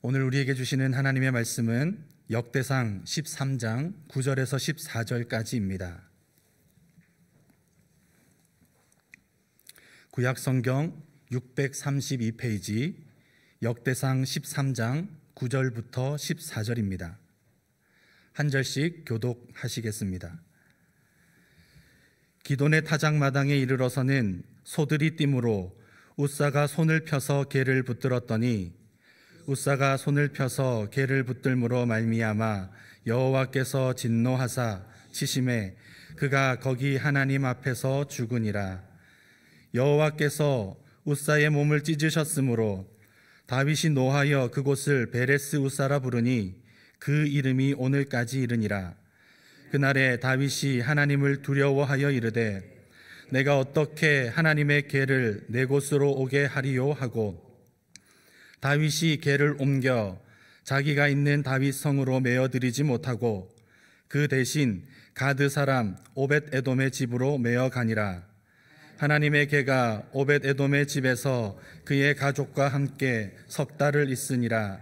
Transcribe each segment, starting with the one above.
오늘 우리에게 주시는 하나님의 말씀은 역대상 13장 9절에서 14절까지입니다. 구약 성경 632페이지 역대상 13장 9절부터 14절입니다. 한 절씩 교독하시겠습니다. 기돈의 타작 마당에 이르러서는 소들이 띠므로 우사가 손을 펴서 개를 붙들었더니 우사가 손을 펴서 개를 붙들므로 말미암아 여호와께서 진노하사 치심에 그가 거기 하나님 앞에서 죽으니라 여호와께서 우사의 몸을 찢으셨으므로 다윗이 노하여 그곳을 베레스 우사라 부르니 그 이름이 오늘까지 이르니라 그날에 다윗이 하나님을 두려워하여 이르되 내가 어떻게 하나님의 개를 내 곳으로 오게 하리요 하고 다윗이 개를 옮겨 자기가 있는 다윗 성으로 메어 드리지 못하고 그 대신 가드 사람 오벳 에돔의 집으로 메어 가니라 하나님의 개가 오벳 에돔의 집에서 그의 가족과 함께 석 달을 있으니라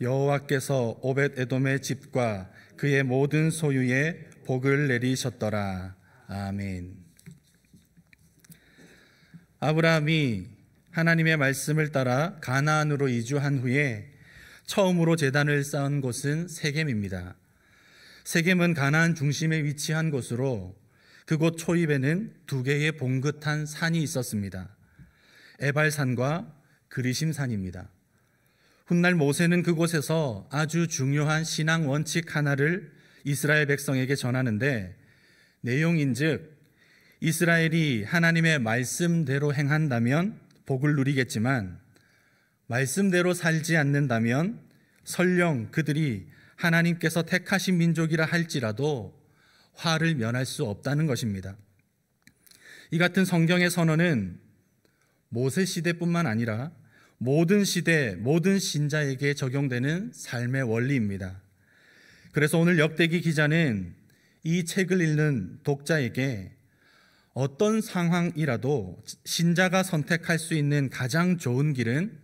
여호와께서 오벳 에돔의 집과 그의 모든 소유에 복을 내리셨더라 아멘 아브라함이 하나님의 말씀을 따라 가나안으로 이주한 후에 처음으로 제단을 쌓은 곳은 세겜입니다. 세겜은 가나안 중심에 위치한 곳으로 그곳 초입에는 두 개의 봉긋한 산이 있었습니다. 에발산과 그리심산입니다. 훗날 모세는 그곳에서 아주 중요한 신앙 원칙 하나를 이스라엘 백성에게 전하는데 내용인즉 이스라엘이 하나님의 말씀대로 행한다면 복을 누리겠지만 말씀대로 살지 않는다면 설령 그들이 하나님께서 택하신 민족이라 할지라도 화를 면할 수 없다는 것입니다. 이 같은 성경의 선언은 모세 시대뿐만 아니라 모든 시대, 모든 신자에게 적용되는 삶의 원리입니다. 그래서 오늘 역대기 기자는 이 책을 읽는 독자에게 어떤 상황이라도 신자가 선택할 수 있는 가장 좋은 길은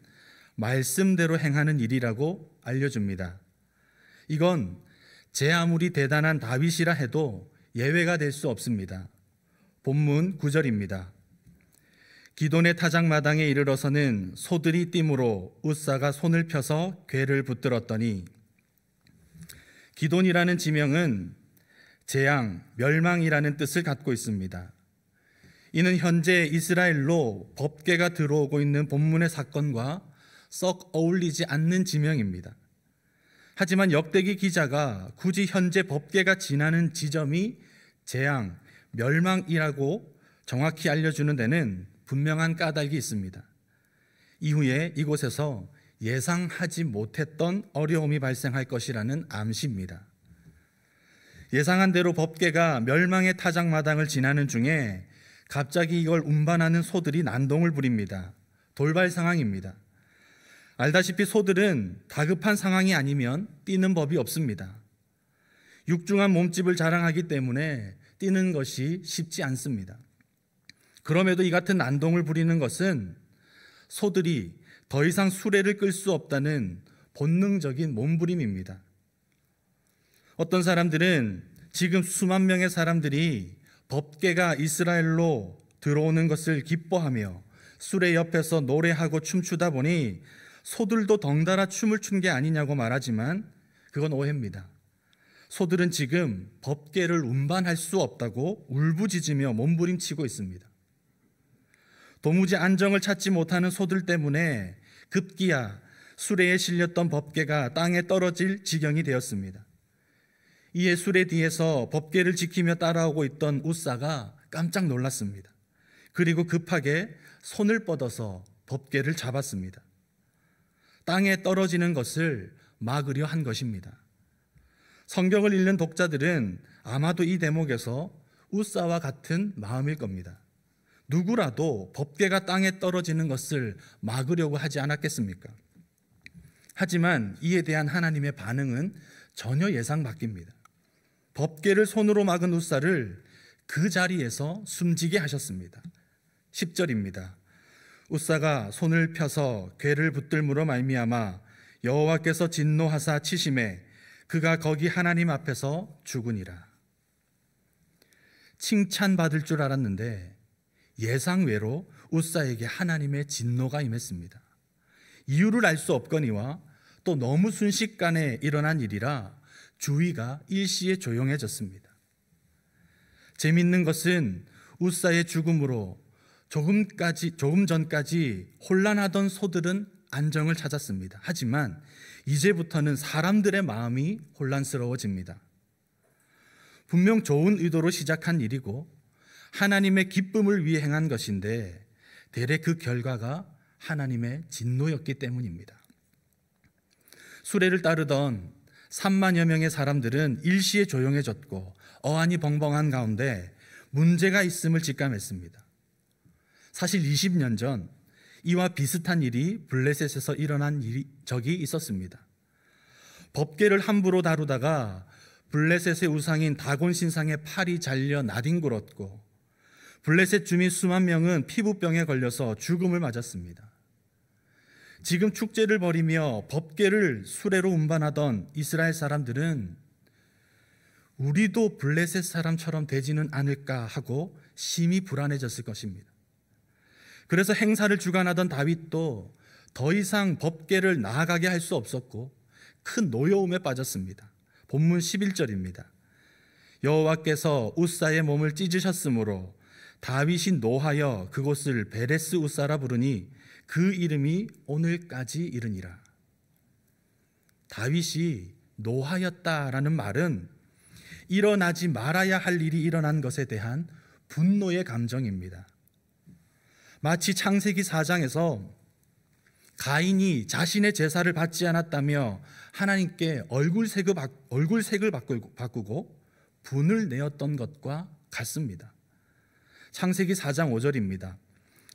말씀대로 행하는 일이라고 알려줍니다. 이건 제 아무리 대단한 다윗이라 해도 예외가 될 수 없습니다. 본문 9절입니다. 기돈의 타작마당에 이르러서는 소들이 띠므로 우사가 손을 펴서 괴를 붙들었더니 기돈이라는 지명은 재앙, 멸망이라는 뜻을 갖고 있습니다. 이는 현재 이스라엘로 법계가 들어오고 있는 본문의 사건과 썩 어울리지 않는 지명입니다. 하지만 역대기 기자가 굳이 현재 법계가 지나는 지점이 재앙, 멸망이라고 정확히 알려주는 데는 분명한 까닭이 있습니다. 이후에 이곳에서 예상하지 못했던 어려움이 발생할 것이라는 암시입니다. 예상한 대로 법계가 멸망의 타작마당을 지나는 중에 갑자기 이걸 운반하는 소들이 난동을 부립니다. 돌발 상황입니다. 알다시피 소들은 다급한 상황이 아니면 뛰는 법이 없습니다. 육중한 몸집을 자랑하기 때문에 뛰는 것이 쉽지 않습니다. 그럼에도 이 같은 난동을 부리는 것은 소들이 더 이상 수레를 끌 수 없다는 본능적인 몸부림입니다. 어떤 사람들은 지금 수만 명의 사람들이 법계가 이스라엘로 들어오는 것을 기뻐하며 술의 옆에서 노래하고 춤추다 보니 소들도 덩달아 춤을 춘 게 아니냐고 말하지만 그건 오해입니다. 소들은 지금 법계를 운반할 수 없다고 울부짖으며 몸부림치고 있습니다. 도무지 안정을 찾지 못하는 소들 때문에 급기야 수레에 실렸던 법계가 땅에 떨어질 지경이 되었습니다. 이 예술에 뒤에서 법계를 지키며 따라오고 있던 우사가 깜짝 놀랐습니다. 그리고 급하게 손을 뻗어서 법계를 잡았습니다. 땅에 떨어지는 것을 막으려 한 것입니다. 성경을 읽는 독자들은 아마도 이 대목에서 우사와 같은 마음일 겁니다. 누구라도 법계가 땅에 떨어지는 것을 막으려고 하지 않았겠습니까? 하지만 이에 대한 하나님의 반응은 전혀 예상 밖입니다. 법계를 손으로 막은 우사를 그 자리에서 숨지게 하셨습니다. 10절입니다. 우사가 손을 펴서 괴를 붙들므로 말미암아 여호와께서 진노하사 치심에 그가 거기 하나님 앞에서 죽으니라. 칭찬받을 줄 알았는데 예상외로 우사에게 하나님의 진노가 임했습니다. 이유를 알 수 없거니와 또 너무 순식간에 일어난 일이라 주위가 일시에 조용해졌습니다. 재밌는 것은 우사의 죽음으로 조금까지 조금 전까지 혼란하던 소들은 안정을 찾았습니다. 하지만 이제부터는 사람들의 마음이 혼란스러워집니다. 분명 좋은 의도로 시작한 일이고 하나님의 기쁨을 위해 행한 것인데 대략 그 결과가 하나님의 진노였기 때문입니다. 수레를 따르던 3만여 명의 사람들은 일시에 조용해졌고 어안이 벙벙한 가운데 문제가 있음을 직감했습니다. 사실 20년 전 이와 비슷한 일이 블레셋에서 일어난 일이, 적이 있었습니다. 법계를 함부로 다루다가 블레셋의 우상인 다곤 신상의 팔이 잘려 나뒹굴었고 블레셋 주민 수만 명은 피부병에 걸려서 죽음을 맞았습니다. 지금 축제를 벌이며 법계를 수레로 운반하던 이스라엘 사람들은 우리도 블레셋 사람처럼 되지는 않을까 하고 심히 불안해졌을 것입니다. 그래서 행사를 주관하던 다윗도 더 이상 법계를 나아가게 할 수 없었고 큰 노여움에 빠졌습니다. 본문 11절입니다. 여호와께서 우사의 몸을 찢으셨으므로 다윗이 노하여 그곳을 베레스 우사라 부르니 그 이름이 오늘까지 이르니라. 다윗이 노하였다라는 말은 일어나지 말아야 할 일이 일어난 것에 대한 분노의 감정입니다. 마치 창세기 4장에서 가인이 자신의 제사를 받지 않았다며 하나님께 얼굴색을, 바, 얼굴색을 바꾸고 분을 내었던 것과 같습니다. 창세기 4장 5절입니다.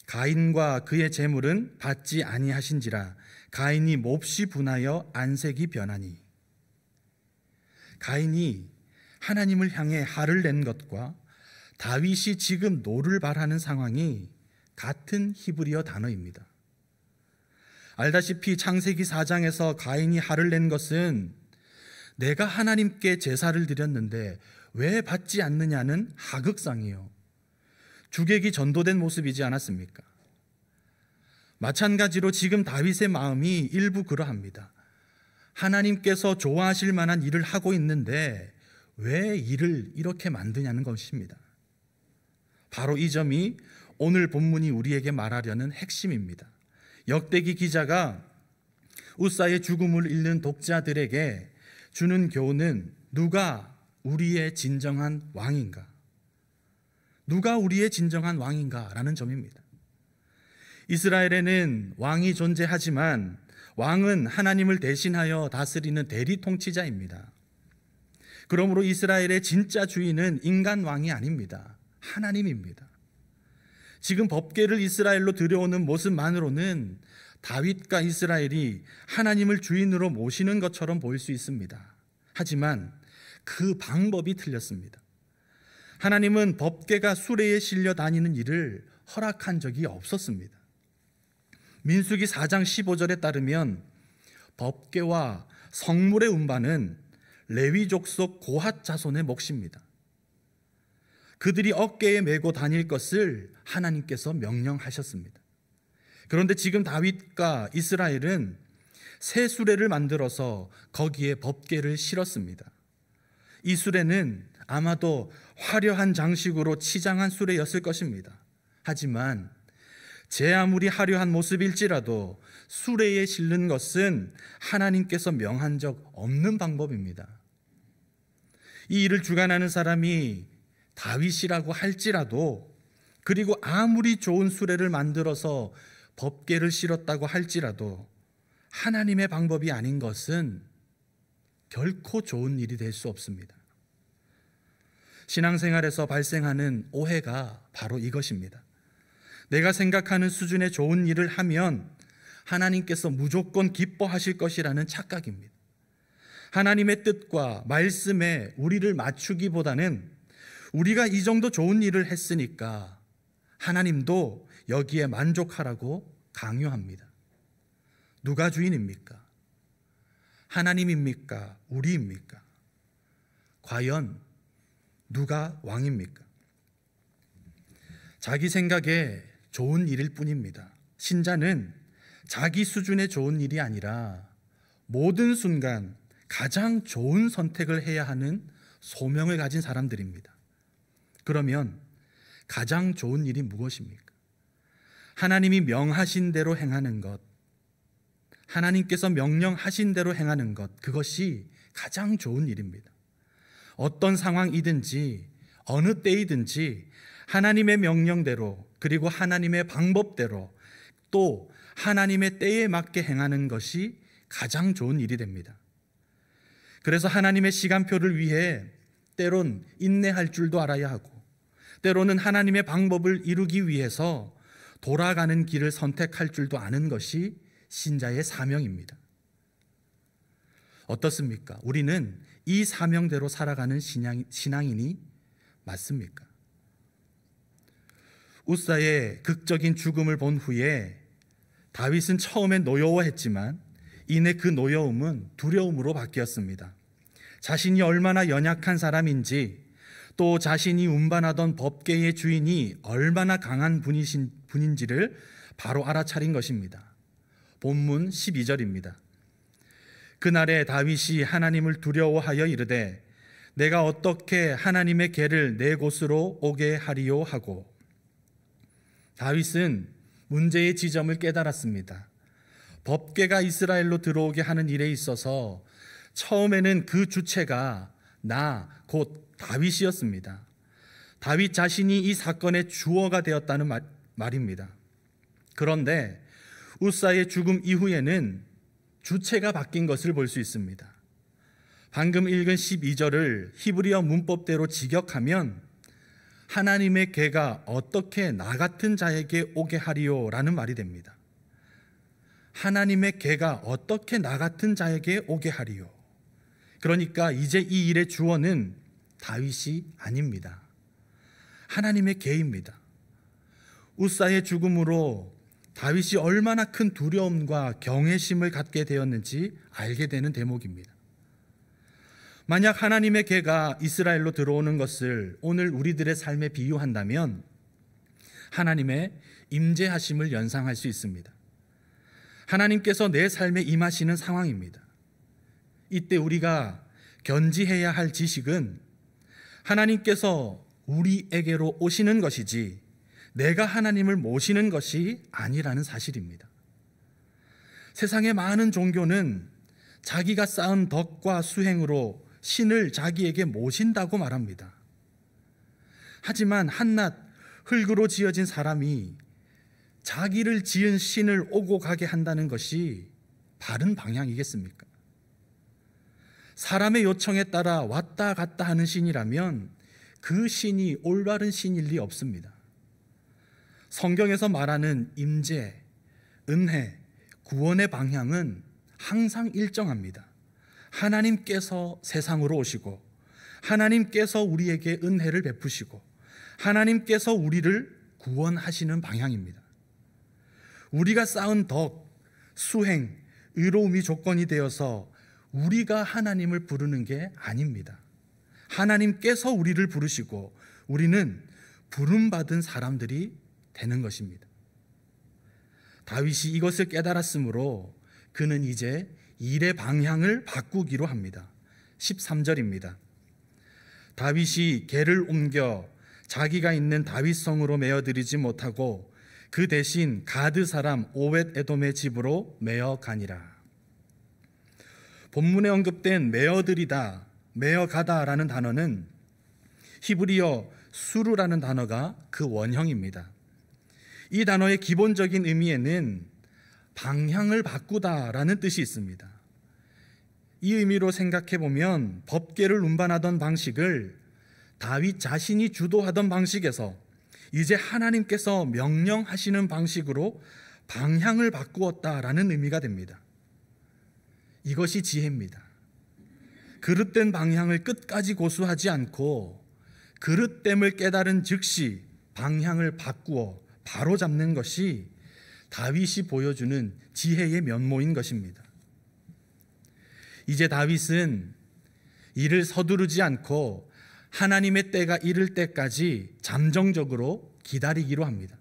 가인과 그의 재물은 받지 아니하신지라 가인이 몹시 분하여 안색이 변하니 가인이 하나님을 향해 화를 낸 것과 다윗이 지금 노를 바라는 상황이 같은 히브리어 단어입니다. 알다시피 창세기 4장에서 가인이 화를 낸 것은 내가 하나님께 제사를 드렸는데 왜 받지 않느냐는 하극상이요. 주객이 전도된 모습이지 않았습니까? 마찬가지로 지금 다윗의 마음이 일부 그러합니다. 하나님께서 좋아하실 만한 일을 하고 있는데 왜 일을 이렇게 만드냐는 것입니다. 바로 이 점이 오늘 본문이 우리에게 말하려는 핵심입니다. 역대기 기자가 우사의 죽음을 잃는 독자들에게 주는 교훈은 누가 우리의 진정한 왕인가? 누가 우리의 진정한 왕인가라는 점입니다. 이스라엘에는 왕이 존재하지만 왕은 하나님을 대신하여 다스리는 대리 통치자입니다. 그러므로 이스라엘의 진짜 주인은 인간 왕이 아닙니다. 하나님입니다. 지금 법계를 이스라엘로 들여오는 모습만으로는 다윗과 이스라엘이 하나님을 주인으로 모시는 것처럼 보일 수 있습니다. 하지만 그 방법이 틀렸습니다. 하나님은 법계가 수레에 실려 다니는 일을 허락한 적이 없었습니다. 민수기 4장 15절에 따르면 법계와 성물의 운반은 레위족 속 고핫 자손의 몫입니다. 그들이 어깨에 메고 다닐 것을 하나님께서 명령하셨습니다. 그런데 지금 다윗과 이스라엘은 새 수레를 만들어서 거기에 법계를 실었습니다. 이 수레는 아마도 화려한 장식으로 치장한 수레였을 것입니다. 하지만 제 아무리 화려한 모습일지라도 수레에 실는 것은 하나님께서 명한 적 없는 방법입니다. 이 일을 주관하는 사람이 다윗이라고 할지라도 그리고 아무리 좋은 수레를 만들어서 법계를 실었다고 할지라도 하나님의 방법이 아닌 것은 결코 좋은 일이 될 수 없습니다. 신앙생활에서 발생하는 오해가 바로 이것입니다. 내가 생각하는 수준의 좋은 일을 하면 하나님께서 무조건 기뻐하실 것이라는 착각입니다. 하나님의 뜻과 말씀에 우리를 맞추기보다는 우리가 이 정도 좋은 일을 했으니까 하나님도 여기에 만족하라고 강요합니다. 누가 주인입니까? 하나님입니까? 우리입니까? 과연 누가 왕입니까? 자기 생각에 좋은 일일 뿐입니다. 신자는 자기 수준의 좋은 일이 아니라 모든 순간 가장 좋은 선택을 해야 하는 소명을 가진 사람들입니다. 그러면 가장 좋은 일이 무엇입니까? 하나님이 명하신 대로 행하는 것, 하나님께서 명령하신 대로 행하는 것, 그것이 가장 좋은 일입니다. 어떤 상황이든지 어느 때이든지 하나님의 명령대로 그리고 하나님의 방법대로 또 하나님의 때에 맞게 행하는 것이 가장 좋은 일이 됩니다. 그래서 하나님의 시간표를 위해 때론 인내할 줄도 알아야 하고 때로는 하나님의 방법을 이루기 위해서 돌아가는 길을 선택할 줄도 아는 것이 신자의 사명입니다. 어떻습니까? 우리는 이 사명대로 살아가는 신앙, 신앙인이 맞습니까? 우사의 극적인 죽음을 본 후에 다윗은 처음엔 노여워했지만 이내 그 노여움은 두려움으로 바뀌었습니다. 자신이 얼마나 연약한 사람인지 또 자신이 운반하던 법계의 주인이 얼마나 강한 분이신, 분인지를 바로 알아차린 것입니다. 본문 12절입니다. 그날에 다윗이 하나님을 두려워하여 이르되 내가 어떻게 하나님의 개를 내 곳으로 오게 하리요 하고 다윗은 문제의 지점을 깨달았습니다. 법계가 이스라엘로 들어오게 하는 일에 있어서 처음에는 그 주체가 나 곧 다윗이었습니다. 다윗 자신이 이 사건의 주어가 되었다는 말, 말입니다. 그런데 우사의 죽음 이후에는 주체가 바뀐 것을 볼 수 있습니다. 방금 읽은 12절을 히브리어 문법대로 직역하면 하나님의 개가 어떻게 나 같은 자에게 오게 하리요? 라는 말이 됩니다. 하나님의 개가 어떻게 나 같은 자에게 오게 하리요? 그러니까 이제 이 일의 주어는 다윗이 아닙니다. 하나님의 개입니다. 우사의 죽음으로 다윗이 얼마나 큰 두려움과 경외심을 갖게 되었는지 알게 되는 대목입니다. 만약 하나님의 개가 이스라엘로 들어오는 것을 오늘 우리들의 삶에 비유한다면 하나님의 임재하심을 연상할 수 있습니다. 하나님께서 내 삶에 임하시는 상황입니다. 이때 우리가 견지해야 할 지식은 하나님께서 우리에게로 오시는 것이지 내가 하나님을 모시는 것이 아니라는 사실입니다. 세상의 많은 종교는 자기가 쌓은 덕과 수행으로 신을 자기에게 모신다고 말합니다. 하지만 한낱 흙으로 지어진 사람이 자기를 지은 신을 오고 가게 한다는 것이 바른 방향이겠습니까? 사람의 요청에 따라 왔다 갔다 하는 신이라면 그 신이 올바른 신일 리 없습니다. 성경에서 말하는 임재, 은혜, 구원의 방향은 항상 일정합니다. 하나님께서 세상으로 오시고 하나님께서 우리에게 은혜를 베푸시고 하나님께서 우리를 구원하시는 방향입니다. 우리가 쌓은 덕, 수행, 의로움이 조건이 되어서 우리가 하나님을 부르는 게 아닙니다. 하나님께서 우리를 부르시고 우리는 부름받은 사람들이 되는 것입니다. 다윗이 이것을 깨달았으므로 그는 이제 일의 방향을 바꾸기로 합니다. 13절입니다. 다윗이 개를 옮겨 자기가 있는 다윗성으로 메어들이지 못하고 그 대신 가드 사람 오벳 에돔의 집으로 메어 가니라. 본문에 언급된 메어들이다, 메어가다라는 단어는 히브리어 수루라는 단어가 그 원형입니다. 이 단어의 기본적인 의미에는 방향을 바꾸다라는 뜻이 있습니다. 이 의미로 생각해 보면 법계를 운반하던 방식을 다윗 자신이 주도하던 방식에서 이제 하나님께서 명령하시는 방식으로 방향을 바꾸었다라는 의미가 됩니다. 이것이 지혜입니다. 그릇된 방향을 끝까지 고수하지 않고 그릇됨을 깨달은 즉시 방향을 바꾸어 바로잡는 것이 다윗이 보여주는 지혜의 면모인 것입니다. 이제 다윗은 이를 서두르지 않고 하나님의 때가 이를 때까지 잠정적으로 기다리기로 합니다.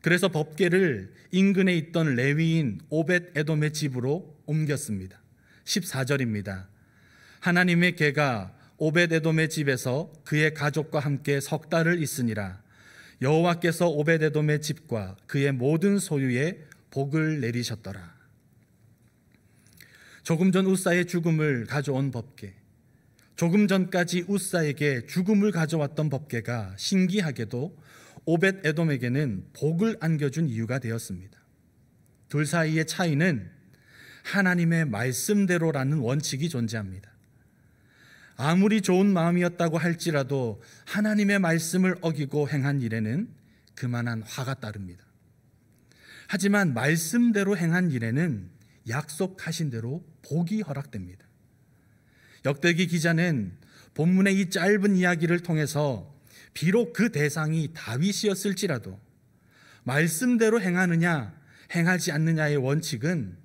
그래서 법계를 인근에 있던 레위인 오벳 에돔의 집으로 옮겼습니다. 14절입니다. 하나님의 개가 오벳 에돔의 집에서 그의 가족과 함께 석 달을 있으니라. 여호와께서 오베데돔의 집과 그의 모든 소유에 복을 내리셨더라. 조금 전 우사의 죽음을 가져온 법계, 조금 전까지 우사에게 죽음을 가져왔던 법계가 신기하게도 오벳 에돔에게는 복을 안겨준 이유가 되었습니다. 둘 사이의 차이는 하나님의 말씀대로라는 원칙이 존재합니다. 아무리 좋은 마음이었다고 할지라도 하나님의 말씀을 어기고 행한 일에는 그만한 화가 따릅니다. 하지만 말씀대로 행한 일에는 약속하신 대로 복이 허락됩니다. 역대기 기자는 본문의 이 짧은 이야기를 통해서 비록 그 대상이 다윗이었을지라도 말씀대로 행하느냐 행하지 않느냐의 원칙은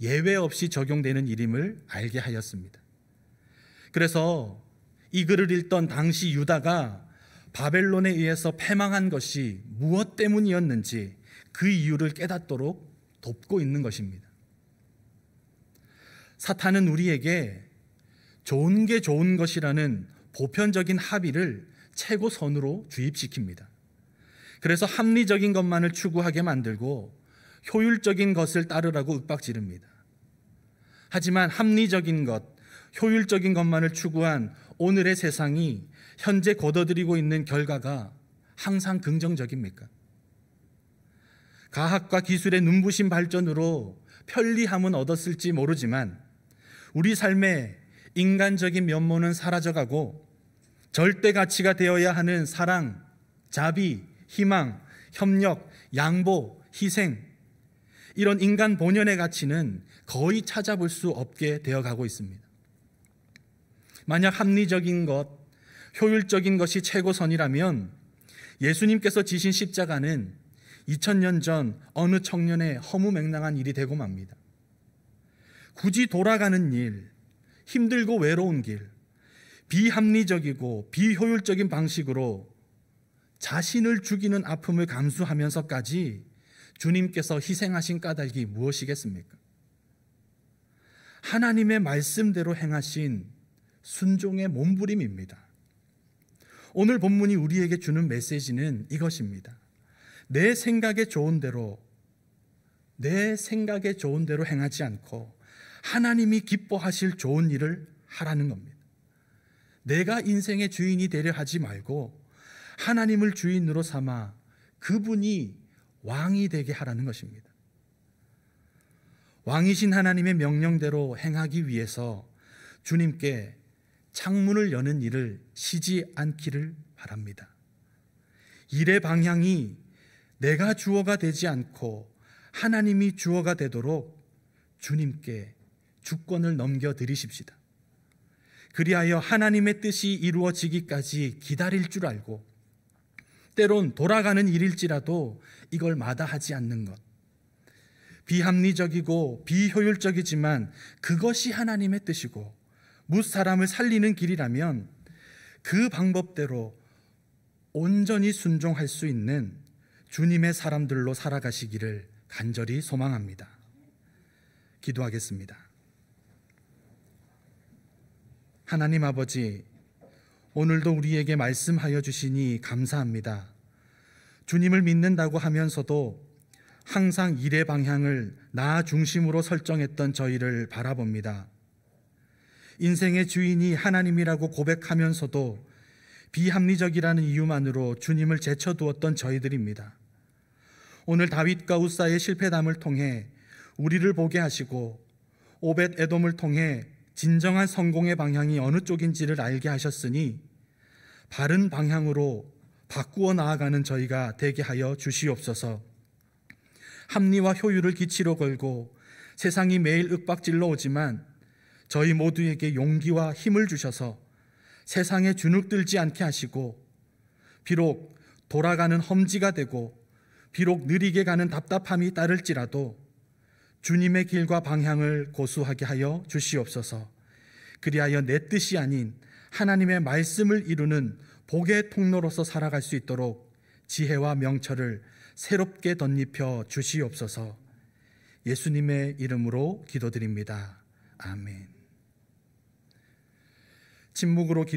예외 없이 적용되는 일임을 알게 하였습니다. 그래서 이 글을 읽던 당시 유다가 바벨론에 의해서 패망한 것이 무엇 때문이었는지 그 이유를 깨닫도록 돕고 있는 것입니다. 사탄은 우리에게 좋은 게 좋은 것이라는 보편적인 합의를 최고선으로 주입시킵니다. 그래서 합리적인 것만을 추구하게 만들고 효율적인 것을 따르라고 윽박지릅니다. 하지만 합리적인 것, 효율적인 것만을 추구한 오늘의 세상이 현재 거둬들이고 있는 결과가 항상 긍정적입니까? 과학과 기술의 눈부신 발전으로 편리함은 얻었을지 모르지만 우리 삶의 인간적인 면모는 사라져가고 절대 가치가 되어야 하는 사랑, 자비, 희망, 협력, 양보, 희생 이런 인간 본연의 가치는 거의 찾아볼 수 없게 되어가고 있습니다. 만약 합리적인 것, 효율적인 것이 최고선이라면 예수님께서 지신 십자가는 2000년 전 어느 청년의 허무맹랑한 일이 되고 맙니다. 굳이 돌아가는 일, 힘들고 외로운 길, 비합리적이고 비효율적인 방식으로 자신을 죽이는 아픔을 감수하면서까지 주님께서 희생하신 까닭이 무엇이겠습니까? 하나님의 말씀대로 행하신 순종의 몸부림입니다. 오늘 본문이 우리에게 주는 메시지는 이것입니다. 내 생각에 좋은 대로 내 생각에 좋은 대로 행하지 않고 하나님이 기뻐하실 좋은 일을 하라는 겁니다. 내가 인생의 주인이 되려 하지 말고 하나님을 주인으로 삼아 그분이 왕이 되게 하라는 것입니다. 왕이신 하나님의 명령대로 행하기 위해서 주님께 창문을 여는 일을 쉬지 않기를 바랍니다. 일의 방향이 내가 주어가 되지 않고 하나님이 주어가 되도록 주님께 주권을 넘겨드리십시다. 그리하여 하나님의 뜻이 이루어지기까지 기다릴 줄 알고 때론 돌아가는 일일지라도 이걸 마다하지 않는 것. 비합리적이고 비효율적이지만 그것이 하나님의 뜻이고 무사람을 살리는 길이라면 그 방법대로 온전히 순종할 수 있는 주님의 사람들로 살아가시기를 간절히 소망합니다. 기도하겠습니다. 하나님 아버지, 오늘도 우리에게 말씀하여 주시니 감사합니다. 주님을 믿는다고 하면서도 항상 일의 방향을 나 중심으로 설정했던 저희를 바라봅니다. 인생의 주인이 하나님이라고 고백하면서도 비합리적이라는 이유만으로 주님을 제쳐두었던 저희들입니다. 오늘 다윗과 우사의 실패담을 통해 우리를 보게 하시고 오벳 에돔을 통해 진정한 성공의 방향이 어느 쪽인지를 알게 하셨으니 바른 방향으로 바꾸어 나아가는 저희가 되게 하여 주시옵소서. 합리와 효율을 기치로 걸고 세상이 매일 윽박질러 오지만 저희 모두에게 용기와 힘을 주셔서 세상에 주눅들지 않게 하시고 비록 돌아가는 험지가 되고 비록 느리게 가는 답답함이 따를지라도 주님의 길과 방향을 고수하게 하여 주시옵소서. 그리하여 내 뜻이 아닌 하나님의 말씀을 이루는 복의 통로로서 살아갈 수 있도록 지혜와 명철을 새롭게 덧입혀 주시옵소서. 예수님의 이름으로 기도드립니다. 아멘. 침묵으로 기도합니다.